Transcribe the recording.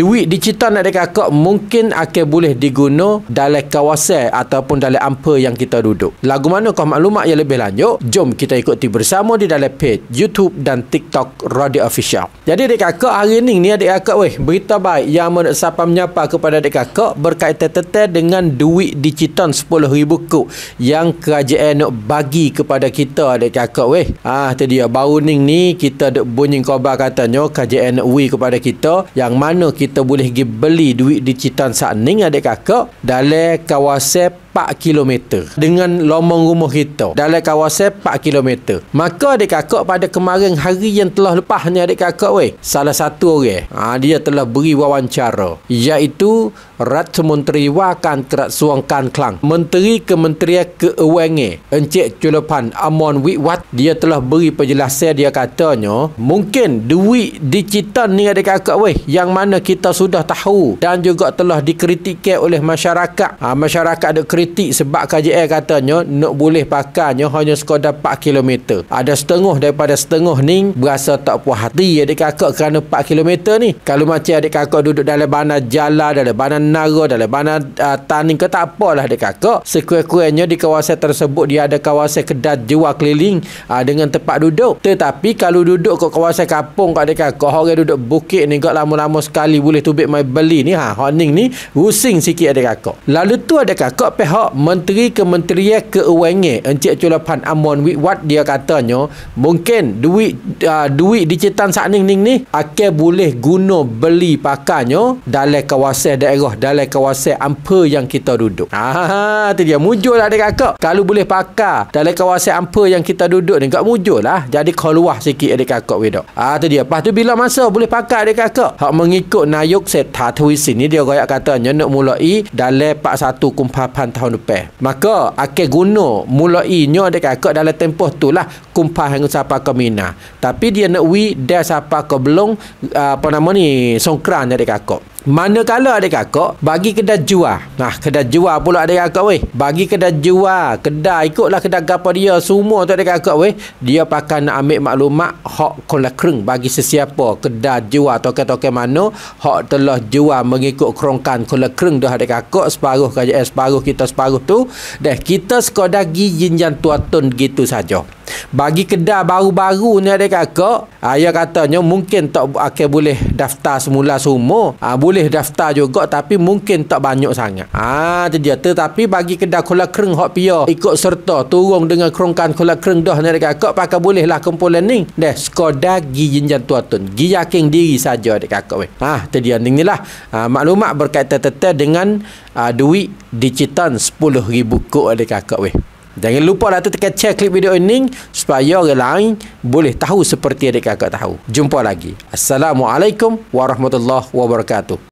duit digital nak dekat kau mungkin akan boleh diguna dalam kawasan ataupun dalam ampa yang kita duduk. Lagu mana kau maklumat yang lebih lanjut? Jom kita ikuti bersama di dalam page YouTube dan TikTok Radio Official. Jadi dekat kau hari ni ni adik kau weh berita baik yang menurut siapa menyapa kepada adik kau berkaitan tetap dengan duit digital 10000 kok yang kerajaan nak bagi kepada kita adik kau weh. Ah tadi ya baru ni ni kita dek bunyi khabar katanya kerajaan nak wi kepada kita yang mana kita kita boleh pergi beli duit di Citan Saning adik kakak dalam kawasan 4 km dengan lomong rumah kita dalam kawasan 4 km. Maka adik kakak pada kemarin hari yang telah lepas ni adik kakak weh, salah satu orang ha, dia telah beri wawancara iaitu Rat Menteri Wakan Kerat Suangkan Klang Menteri Kementerian Keuangan Encik Culepan Amon Wikwat dia telah beri penjelasan dia katanya mungkin duit di Citan ni adik kakak weh yang mana kita kita sudah tahu dan juga telah dikritikkan oleh masyarakat. Ha, masyarakat ada kritik sebab KJL katanya nak boleh pakainya hanya sekadar 4 km. Ada setengah daripada setengah ni berasa tak puas hati adik kakak kerana 4 km ni. Kalau macam adik kakak duduk dalam bandar jalan, dalam bandar nara, dalam bandar uh, tani ke tak apalah adik kakak. Sekurang-kurangnya di kawasan tersebut dia ada kawasan kedat jual keliling uh, dengan tempat duduk. Tetapi kalau duduk ke kawasan kapung, kat adik kakak, orang duduk bukit ni kat lama-lama sekali boleh tubik mai beli ni ha Horning ni rusing sikit ada kakak lalu tu ada kakak pihak menteri kementerian keuangan Encik Culapan Amon Wiwat dia katanya mungkin duit uh, duit dicetan sak ning ning ni akan boleh guna beli pakannya dalam kawasan daerah dalam kawasan ampa yang kita duduk ha, ha, ha tu dia mujur lah ada kakak kalau boleh pakar dalam kawasan ampa yang kita duduk ni kak mujur lah jadi keluar sikit adik kakak weh dok ha, tu dia lepas tu bila masa boleh pakar adik kakak hak mengikut นายกเศรษฐาทวีสินนี่เดียวก็ยังกาเตือนยนมูลอีดาเลปะสาตุกุมภาพันธ์ทอนุเปะมาก็อาเกกุโนมูลอีเนาะได้กาเกิดดาเลเต็มปอตุลาคุมภาแห่งซาปากมินาแต่พี่เดียนวีเดซาปากบลงอ่าปนามนีสงครานเนี่ยได้กาเกิด Manakala ada kakak Bagi kedai jual Nah kedai jual pula ada kakak weh Bagi kedai jual Kedai ikutlah kedai gapa dia Semua tu ada kakak weh Dia pakai nak ambil maklumat Hak kolakring Bagi sesiapa Kedai jual toke-toke mana Hak telah jual mengikut kerongkan kolakring Dah ada kakak Separuh kajian eh, separuh kita separuh tu Dah kita sekadar gi jinjan tuatun gitu saja bagi kedai baru-baru ni ada kakak Ayah katanya mungkin tak akan boleh daftar semula semua ha, boleh daftar juga tapi mungkin tak banyak sangat. Ah ha, tu dia. Tetapi bagi kedai kolak kering hok pia ikut serta turun dengan kerongkan kolak kering dah ni dekat kak pakai boleh lah kumpulan ni. Dah skoda gi tua tu, Gi yakin diri saja dekat kak weh. Ha, ah tu dia ni lah. Ha, maklumat berkaitan tetap dengan ha, duit digital ribu kok dekat kak weh. Jangan lupa lah tu tekan check klip video ini supaya orang lain boleh tahu seperti adik kakak tahu. Jumpa lagi. Assalamualaikum warahmatullahi wabarakatuh.